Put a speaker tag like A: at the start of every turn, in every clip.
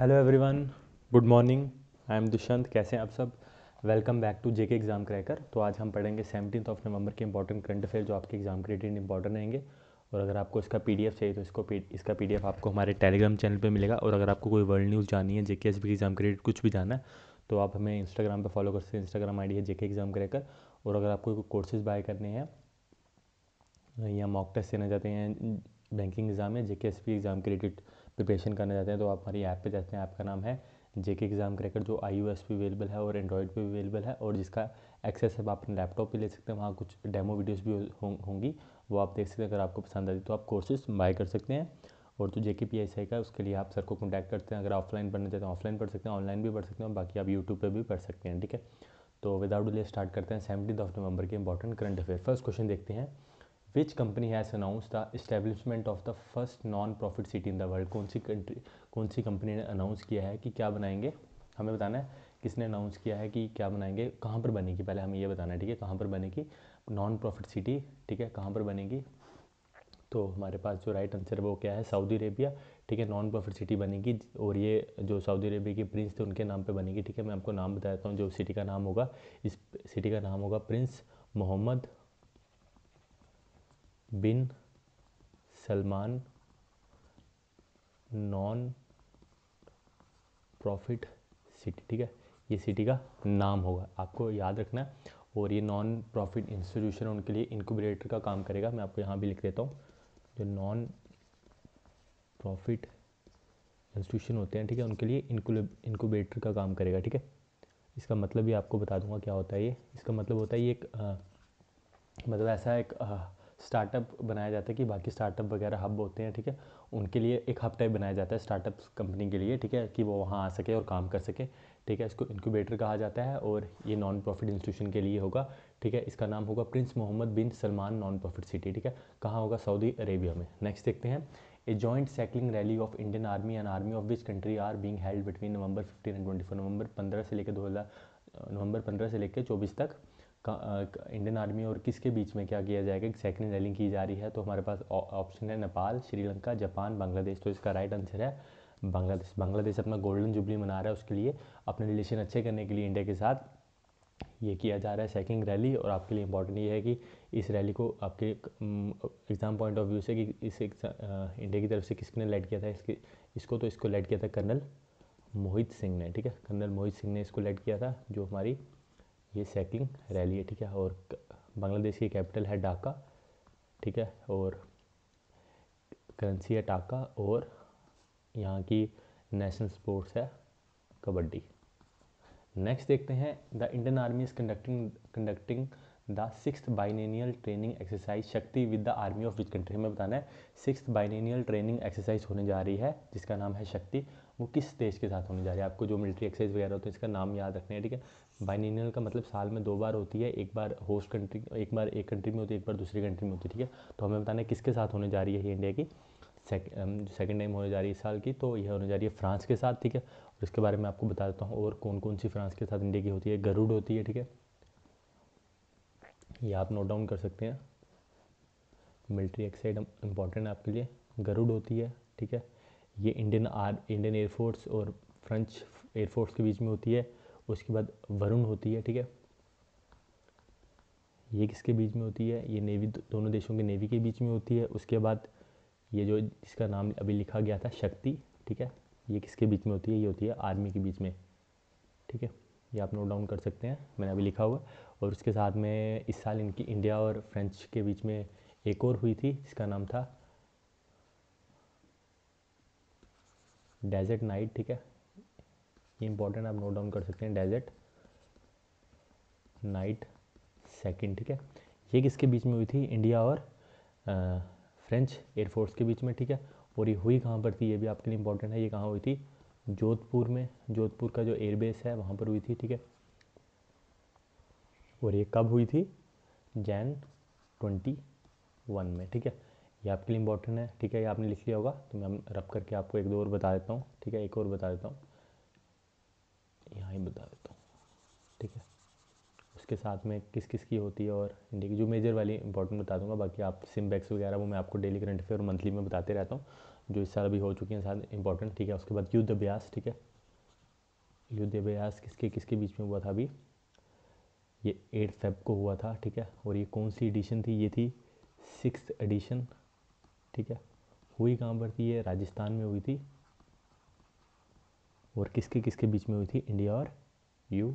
A: hello everyone good morning I am Dushyant कैसे हैं आप सब welcome back to JK exam cracker तो आज हम पढ़ेंगे सेवनटीन ऑफ नवंबर के इंपॉर्टेंट करंट अफेयर जो आपके एग्जाम के रिलेटेड इंपॉर्टेंट रहेंगे और अगर आपको इसका पीडीएफ चाहिए तो इसको पी, इसका पीडीएफ आपको हमारे टेलीग्राम चैनल पर मिलेगा और अगर आपको कोई वर्ल्ड न्यूज़ जानी है जेके एस बी एग्ज़ाम के रिलेटेड कुछ भी जाना है तो आप हमें इंस्टाग्राम पर फॉलो कर सकते हैं इंस्टाग्राम आई है जेके एग्ज़ाम क्रैकर और अगर आपको कोई कोर्सेज बाय करने हैं या मॉक टेस्ट देना चाहते हैं बैंकिंग एग्ज़ाम या जेके एस बी एग्ज़ाम के रिलेटेड प्रिपरेशन करना चाहते हैं तो आप हमारी ऐप पे जाते हैं ऐप का नाम है जे के एग्ज़ाम क्रैकर जो आई पे अवेलेबल है और एंड्रॉयड पे अवेलेबल है और जिसका एक्सेस आप अपने लैपटॉप पे ले सकते हैं वहाँ कुछ डेमो वीडियोस भी होंगी वो आप देख सकते हैं अगर आपको पसंद आती तो आप कोर्सेज बाय कर सकते हैं और जो जे के पी एस आई का उसके लिए आप सर को कॉन्टैक्ट करते हैं अगर ऑफलाइन पढ़ना चाहते हैं ऑफलाइन पढ़ सकते हैं ऑनलाइन भी पढ़ सकते हैं बाकी आप यूट्यूब पर भी पढ़ सकते हैं ठीक है तो विदाउट डिले स्टार्ट करते हैं सेवेंटीन ऑफ नवंबर के important current affair first question देखते हैं which company has announced the establishment of the first non profit city in the world कौन सी कंट्री कौन सी कंपनी ने अनाउंस किया है कि क्या बनाएंगे हमें बताना है किसने अनाउंस किया है कि क्या बनाएंगे कहाँ पर बनेगी पहले हमें ये बताना है ठीक है कहाँ पर बनेगी नॉन प्रॉफिट सिटी ठीक है कहाँ पर बनेगी तो हमारे पास जो राइट आंसर है वो क्या है सऊदी अरेबिया ठीक है नॉन प्रॉफिट सिटी बनेगी और ये जो सऊदी अरेबिया के प्रिंस थे उनके नाम पे बनेगी ठीक है मैं आपको नाम बताता हूँ जो सिटी का नाम होगा इस सिटी का नाम होगा prince Mohammed bin Salman non profit city ठीक है ये सिटी का नाम होगा आपको याद रखना है और ये नॉन प्रॉफिट इंस्टीट्यूशन उनके लिए इनक्यूबरेटर का काम करेगा मैं आपको यहाँ भी लिख देता हूँ जो नॉन प्रॉफिट इंस्टीट्यूशन होते हैं ठीक है उनके लिए इनक्यूबेटर का काम करेगा ठीक है इसका मतलब भी आपको बता दूंगा क्या होता है ये इसका मतलब होता है ये एक आ, मतलब ऐसा एक आ, स्टार्टअप बनाया जाता है कि बाकी स्टार्टअप वगैरह हब होते हैं ठीक है उनके लिए एक हब टाइप बनाया जाता है स्टार्टअप कंपनी के लिए ठीक है कि वो वहाँ आ सके और काम कर सके ठीक है इसको इंक्यूबेटर कहा जाता है और ये नॉन प्रॉफिट इंस्टीट्यूशन के लिए होगा ठीक है इसका नाम होगा prince Mohammed bin Salman non profit city ठीक है कहाँ होगा सऊदी अरेबिया में नेक्स्ट देखते हैं a joint cycling rally of Indian army and army of which country are being held between November fifteen and four November पंद्रह से लेकर हज़ार नवंबर पंद्रह से लेकर चौबीस तक इंडियन आर्मी और किसके बीच में क्या किया जाएगा सेकंड रैलिंग की जा रही है तो हमारे पास ऑप्शन है नेपाल श्रीलंका जापान बांग्लादेश तो इसका राइट आंसर है बांग्लादेश बांग्लादेश अपना गोल्डन जुबली मना रहा है उसके लिए अपने रिलेशन अच्छे करने के लिए इंडिया के साथ ये किया जा रहा है सेकंड रैली और आपके लिए इम्पोर्टेंट ये है कि इस रैली को आपके एग्ज़ाम पॉइंट ऑफ व्यू से कि इस इंडिया की तरफ से किसने लेड किया था इसके इसको तो इसको लेड किया था कर्नल मोहित सिंह ने ठीक है कर्नल मोहित सिंह ने इसको लेड किया था जो हमारी ये सेकिंग रैली है ठीक है और बांग्लादेश की कैपिटल है ढाका ठीक है और करेंसी है टाका और यहाँ की नेशनल स्पोर्ट्स है कबड्डी नेक्स्ट देखते हैं the Indian army is conducting conducting the six biennial training exercise Shakti with the army of which country में बताना है सिक्स बाइनेनियल ट्रेनिंग एक्सरसाइज होने जा रही है जिसका नाम है शक्ति वो किस देश के साथ होने जा रही है आपको जो मिलिट्री एक्सरसाइज वगैरह होते हैं इसका नाम याद रखना है ठीक है बाइनिनियल का मतलब साल में दो बार होती है एक बार होस्ट कंट्री एक बार एक कंट्री में होती है एक बार दूसरी कंट्री में होती है ठीक है तो हमें बताना है किसके साथ होने जा रही है ये इंडिया की सेकेंड टाइम um, होने जा रही है इस साल की तो यह होने जा रही है फ्रांस के साथ ठीक है और इसके बारे में आपको बता देता हूँ और कौन कौन सी फ्रांस के साथ इंडिया की होती है गरुड़ होती है ठीक है ये आप नोट डाउन कर सकते हैं मिलिट्री एक्साइड इंपॉर्टेंट है आपके लिए गरुड़ होती है ठीक है ये इंडियन आर इंडियन एयरफोर्स और फ्रेंच एयरफोर्स के बीच में होती है उसके बाद वरुण होती है ठीक है ये किसके बीच में होती है ये नेवी दोनों देशों के नेवी के बीच में होती है उसके बाद ये जो इसका नाम अभी लिखा गया था शक्ति ठीक है ये किसके बीच में होती है ये होती है आर्मी के बीच में ठीक है ये आप नोट डाउन कर सकते हैं मैंने अभी लिखा हुआ और उसके साथ में इस साल इनकी इंडिया और फ्रेंच के बीच में एक और हुई थी जिसका नाम था डेजर्ट नाइट ठीक है ये इंपॉर्टेंट आप नोट डाउन कर सकते हैं डेजर्ट नाइट सेकंड ठीक है ये किसके बीच में हुई थी इंडिया और आ, फ्रेंच एयरफोर्स के बीच में ठीक है और ये हुई कहाँ पर थी ये भी आपके लिए इंपॉर्टेंट है ये कहाँ हुई थी जोधपुर में जोधपुर का जो एयरबेस है वहाँ पर हुई थी ठीक है और ये कब हुई थी जैन ट्वेंटी वन में ठीक है ये आपके लिए इंपॉर्टेंट है ठीक है ये आपने लिख लिया होगा तो मैं रब करके आपको एक दो और बता देता हूँ ठीक है एक और बता देता हूँ यहाँ ही बता देता हूँ ठीक है उसके साथ में किस किस की होती है और इंडिया की जो मेजर वाली इंपॉर्टेंट बता दूंगा बाकी आप सिम बैग्स वगैरह वो मैं आपको डेली करंट अफेयर और मंथली में बताते रहता हूँ जो इस साल अभी हो चुकी हैं साथ इंपॉर्टेंट ठीक है उसके बाद युद्ध अभ्यास ठीक है युद्ध अभ्यास किसके किसके बीच में हुआ था अभी ये एट फेब को हुआ था ठीक है और ये कौन सी एडिशन थी ये थी सिक्स एडिशन ठीक है हुई कहाँ पर थी ये राजस्थान में हुई थी और किसके किसके बीच में हुई थी इंडिया और यू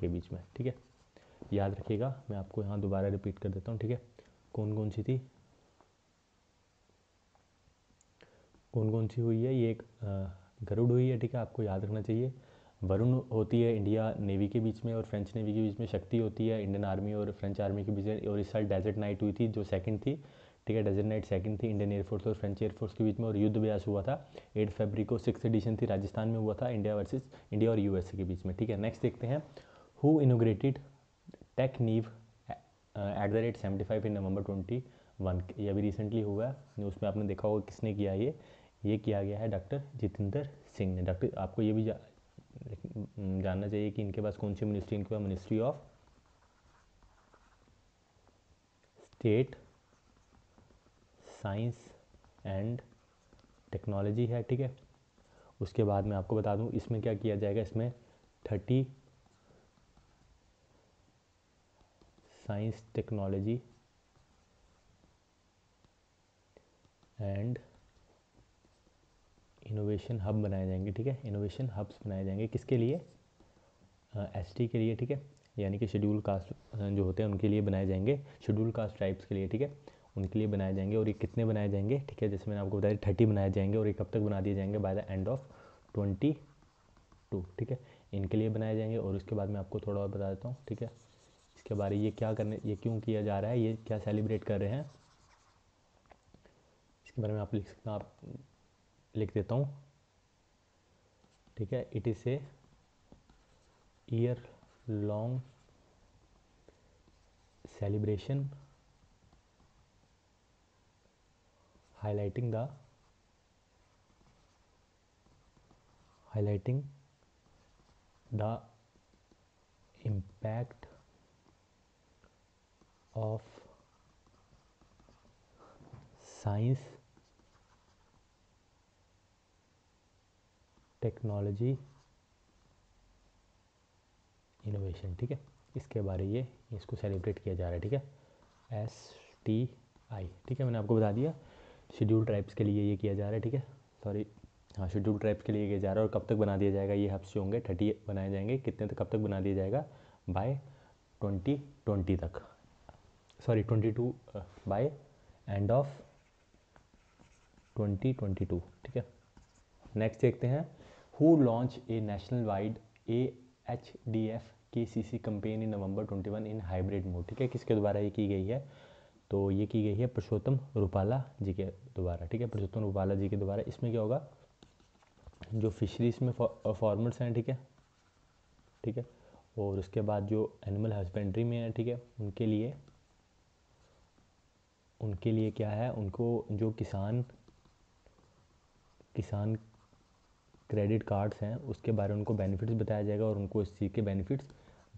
A: के बीच में ठीक है याद रखिएगा मैं आपको यहाँ दोबारा रिपीट कर देता हूँ ठीक है कौन कौन सी थी कौन कौन सी हुई है ये एक गरुड़ हुई है ठीक है आपको याद रखना चाहिए वरुण होती है इंडिया नेवी के बीच में और फ्रेंच नेवी के बीच में शक्ति होती है इंडियन आर्मी और फ्रेंच आर्मी के बीच में और इस साल डेजर्ट नाइट हुई थी जो सेकंड थी ठीक है डेजिग्नेट सेकंड थी इंडियन एयरफोर्स और फ्रेंच एयरफोर्स के बीच में और युद्ध अभ्यास हुआ था एट फेबरी को सिक्स एडिशन थी राजस्थान में हुआ था इंडिया वर्सेज इंडिया और यूएसए के बीच में ठीक है नेक्स्ट देखते हैं who inaugurated tech Neev at the rate seventy five in November twenty one ये अभी रिसेंटली हुआ है उसमें आपने देखा होगा किसने किया ये ये किया गया है डॉक्टर जितेंद्र सिंह ने डॉक्टर आपको ये भी जा, जानना चाहिए कि इनके पास कौन सी मिनिस्ट्री इनके पास ministry of state science and technology है ठीक है उसके बाद मैं आपको बता दूं इसमें क्या किया जाएगा इसमें thirty science technology and innovation hub बनाए जाएंगे ठीक है इनोवेशन हब्स बनाए जाएंगे किसके लिए एस टी के लिए ठीक है यानी कि शेड्यूल कास्ट जो होते हैं उनके लिए बनाए जाएंगे शेड्यूल कास्ट ट्राइब्स के लिए ठीक है उनके लिए बनाए जाएंगे और ये कितने बनाए जाएंगे ठीक है जैसे मैंने आपको बताया थर्टी बनाए जाएंगे और ये कब तक बना दिए जाएंगे by the end of twenty two ठीक है इनके लिए बनाए जाएंगे और उसके बाद मैं आपको थोड़ा और बता देता हूँ ठीक है इसके बारे ये क्या करने ये क्यों किया जा रहा है ये क्या सेलिब्रेट कर रहे हैं इसके बारे में आप लिख सकते हैं आप लिख देता हूँ ठीक है it is a year long celebration highlighting the highlighting the impact of science technology innovation ठीक है इसके बारे ये इसको सेलिब्रेट किया जा रहा है ठीक है एस टी आई ठीक है मैंने आपको बता दिया शेड्यूल ट्राइब्स के लिए ये किया जा रहा है ठीक है सॉरी हाँ शेड्यूल ट्राइब्स के लिए किया जा रहा है और कब तक बना दिया जाएगा ये हफ्स जो होंगे थर्टी बनाए जाएंगे कितने तक कब तक बना दिया जाएगा बाय ट्वेंटी ट्वेंटी तक sorry twenty two by end of twenty twenty two ठीक है नेक्स्ट देखते हैं who launch a national wide A H D F K C C campaign in November twenty one in hybrid mode ठीक है किसके द्वारा ये की गई है तो ये की गई है पुरुषोत्तम रूपाला जी के द्वारा ठीक है पुरुषोत्तम रूपाला जी के द्वारा इसमें क्या होगा जो फिशरीज में फॉर्मर्स uh, हैं ठीक है ठीक है और उसके बाद जो एनिमल हस्बेंड्री में है ठीक है उनके लिए उनके लिए क्या है उनको जो किसान किसान क्रेडिट कार्ड्स हैं उसके बारे में उनको बेनिफिट्स बताया जाएगा और उनको इस चीज़ के बेनिफिट्स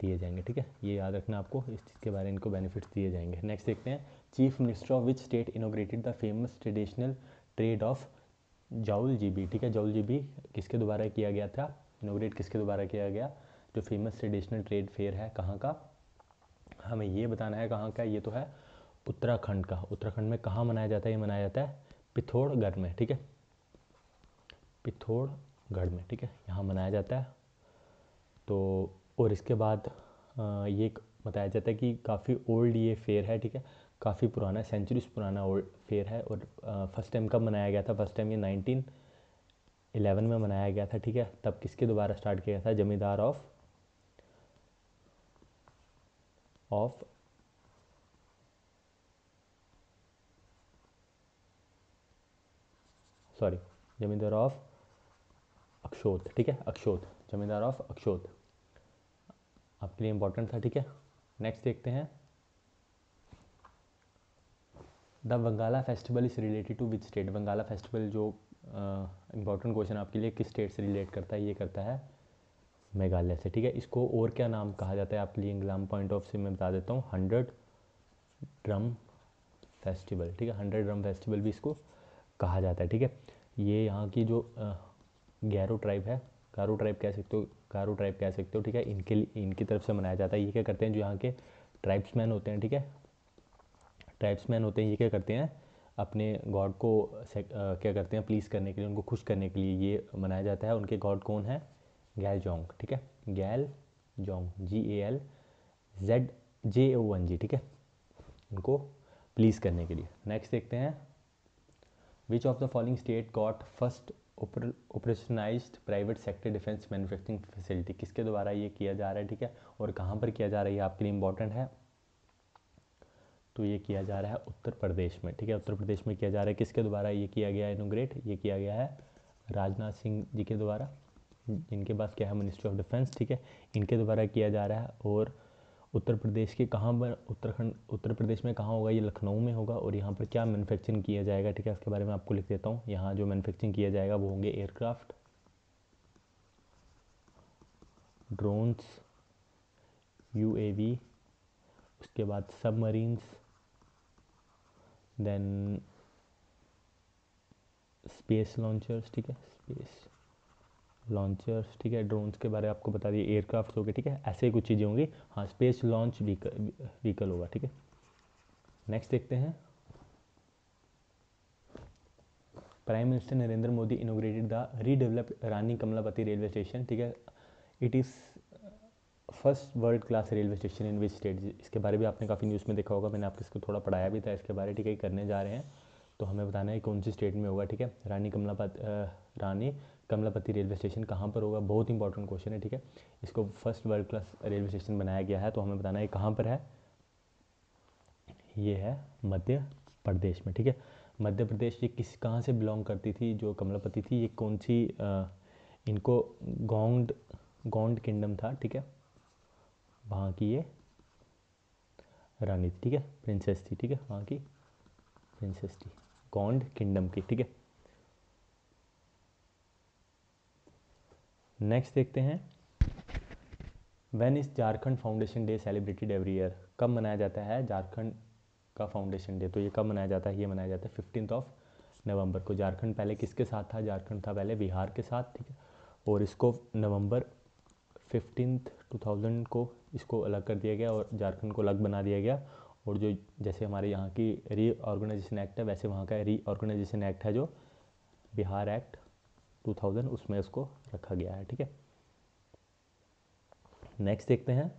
A: दिए जाएंगे ठीक है ये याद रखना आपको इस चीज़ के बारे में इनको बेनिफिट्स दिए जाएंगे नेक्स्ट देखते हैं chief minister of which state inaugurated the famous traditional trade of Jauljibi ठीक है जाउल जीबी किसके द्वारा किया गया था इनोग्रेट किसके द्वारा किया गया जो फेमस ट्रेडिशनल ट्रेड फेयर है कहाँ का हमें ये बताना है कहाँ का ये तो है उत्तराखंड का उत्तराखंड में कहाँ मनाया जाता है ये मनाया जाता है पिथौड़गढ़ में ठीक है पिथौड़गढ़ में ठीक है यहाँ मनाया जाता है तो और इसके बाद ये बताया जाता है कि काफ़ी ओल्ड ये फेयर है ठीक है काफ़ी पुराना सेंचुरीज पुराना ओल्ड फेयर है और फर्स्ट टाइम कब मनाया गया था फर्स्ट टाइम ये नाइनटीन एलेवन में मनाया गया था ठीक है तब किसके दोबारा स्टार्ट किया था zamindar of of sorry zamindar of Akshot ठीक है अक्षोत जमींदार ऑफ अक्षोत आपके लिए इंपॉर्टेंट था ठीक है नेक्स्ट देखते हैं the Wangala festival is related to which state Wangala festival जो इम्पोर्टेंट क्वेश्चन आपके लिए किस स्टेट से रिलेट करता है ये करता है मेघालय से ठीक है इसको और क्या नाम कहा जाता है आपके लिए इंग्लाम पॉइंट ऑफ से मैं बता देता हूँ हंड्रेड ड्रम फेस्टिवल ठीक है हंड्रेड ड्रम फेस्टिवल भी इसको कहा जाता है ठीक है ये यहाँ की जो गैरो ट्राइब है गारो ट्राइब कह सकते हो गारो ट्राइब कह सकते हो ठीक है इनके इनकी तरफ से मनाया जाता है ये क्या करते हैं जो यहाँ के ट्राइब्समैन होते हैं ठीक है ट्राइब्समैन होते हैं ये क्या करते हैं अपने गॉड को क्या करते हैं प्लीज़ करने के लिए उनको खुश करने के लिए ये मनाया जाता है उनके गॉड कौन है गैल जोंग ठीक है Gal Jong G A L Z J O one G ठीक है उनको प्लीज़ करने के लिए नेक्स्ट देखते हैं which of the following state got first operationalise private sector defence manufacturing facility किसके द्वारा ये किया जा रहा है ठीक है और कहाँ पर किया जा रहा है ये आपके लिए इंपॉर्टेंट है तो ये किया जा रहा है उत्तर प्रदेश में ठीक है उत्तर प्रदेश में किया जा रहा है किसके द्वारा ये किया गया है इनोग्रेट ये किया गया है राजनाथ सिंह जी के द्वारा इनके पास क्या है मिनिस्ट्री ऑफ डिफेंस ठीक है इनके द्वारा किया जा रहा है और उत्तर प्रदेश के कहाँ पर उत्तराखंड उत्तर प्रदेश में कहाँ होगा ये लखनऊ में होगा और यहाँ पर क्या मैनुफैक्चरिंग किया जाएगा ठीक है इसके बारे में आपको लिख देता हूँ यहाँ जो मैनुफैक्चरिंग किया जाएगा वो होंगे एयरक्राफ्ट ड्रोन्स यू उसके बाद सबमरीन्स देन स्पेस लॉन्चर्स ठीक है स्पेस लॉन्चर्स ठीक है ड्रोन्स के बारे में आपको बता दिए एयरक्राफ्ट हो गए ठीक है ऐसे ही कुछ चीज़ें होंगी हाँ स्पेस लॉन्च व्हीकल व्हीकल होगा ठीक है नेक्स्ट देखते हैं prime minister Narendra Modi inaugurated the redeveloped Rani Kamlapati railway station ठीक है it is first world class railway station in which state इसके बारे में आपने काफ़ी न्यूज़ में देखा होगा मैंने आपको इसको थोड़ा पढ़ाया भी था इसके बारे ठीक है करने जा रहे हैं तो हमें बताना है कौन सी स्टेट में होगा ठीक है रानी कमलापति रानी कमलापति रेलवे स्टेशन कहाँ पर होगा बहुत इंपॉर्टेंट क्वेश्चन है ठीक है इसको first world class railway station बनाया गया है तो हमें बताना है कहाँ पर है ये है मध्य प्रदेश में ठीक है मध्य प्रदेश ये किस कहाँ से बिलोंग करती थी जो कमलापति थी ये कौन सी इनको गोंड गोंड किंगडम था ठीक है वहाँ की ये रानी थी ठीक है प्रिंसेस थी ठीक है वहाँ की प्रिंसेस थी गॉन्ड किंगडम की ठीक है नेक्स्ट देखते हैं when is Jharkhand foundation day celebrated every year कब मनाया जाता है झारखंड का फाउंडेशन डे तो ये कब मनाया जाता है ये मनाया जाता है फिफ्टीन ऑफ नवंबर को झारखंड पहले किसके साथ था झारखंड था पहले बिहार के साथ ठीक है और इसको नवंबर फिफ्टीन टू थाउजेंड को इसको अलग कर दिया गया और झारखंड को अलग बना दिया गया और जो जैसे हमारे यहाँ की रीऑर्गेनाइजेशन एक्ट है वैसे वहाँ का रीऑर्गेनाइजेशन एक्ट है जो बिहार एक्ट 2000 उसमें इसको रखा गया है ठीक है नेक्स्ट देखते हैं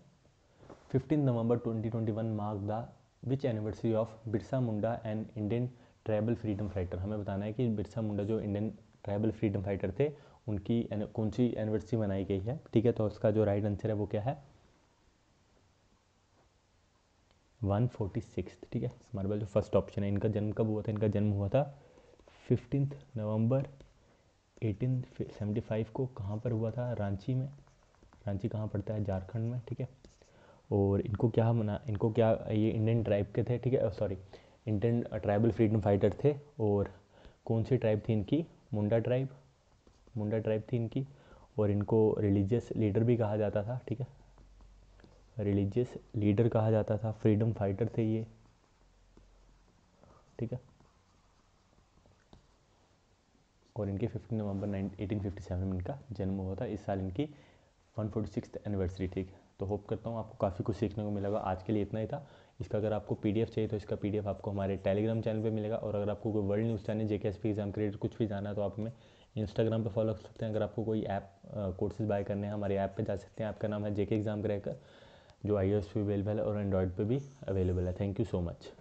A: 15 November 2021 mark the which anniversary of Birsa Munda and Indian tribal freedom fighter हमें बताना है कि बिरसा मुंडा जो इंडियन ट्राइबल फ्रीडम फाइटर थे उनकी कौन सी एनिवर्सरी मनाई गई है ठीक है तो उसका जो राइट आंसर है वो क्या है वन फोर्टी सिक्स ठीक है हमारे पास जो फर्स्ट ऑप्शन है इनका जन्म कब हुआ था इनका जन्म हुआ था fifteen November eighteen seventy five को कहाँ पर हुआ था रांची में रांची कहाँ पड़ता है झारखंड में ठीक है और इनको क्या मना इनको क्या ये इंडियन ट्राइब के थे ठीक है sorry Indian tribal freedom fighter थे और कौन सी ट्राइब थी इनकी मुंडा ट्राइब मुंडा ट्राइब थी इनकी और इनको रिलीजियस लीडर भी कहा जाता था ठीक है रिलीजियस लीडर कहा जाता था फ्रीडम फाइटर थे ये ठीक है और इनके fifteen November eighteen fifty seven में इनका जन्म हुआ था इस साल इनकी वन फोर्टी सिक्स एनिवर्सरी ठीक है तो होप करता हूँ आपको काफ़ी कुछ सीखने को मिलेगा आज के लिए इतना ही था इसका अगर आपको पीडीएफ चाहिए तो इसका पीडीएफ आपको हमारे टेलीग्राम चैनल पे मिलेगा और अगर आपको कोई world news channel J K S exam के रिलेटेड कुछ भी जाना है तो आप हमें इंस्टाग्राम पे फॉलो कर सकते हैं अगर आपको कोई ऐप कोर्सेज बाय करने हैं हमारे ऐप पे जा सकते हैं आपका नाम है जेके एग्ज़ाम क्रैकर जो आई एस पे अवेलेबल है और एंड्रॉयड पे भी अवेलेबल है थैंक यू सो मच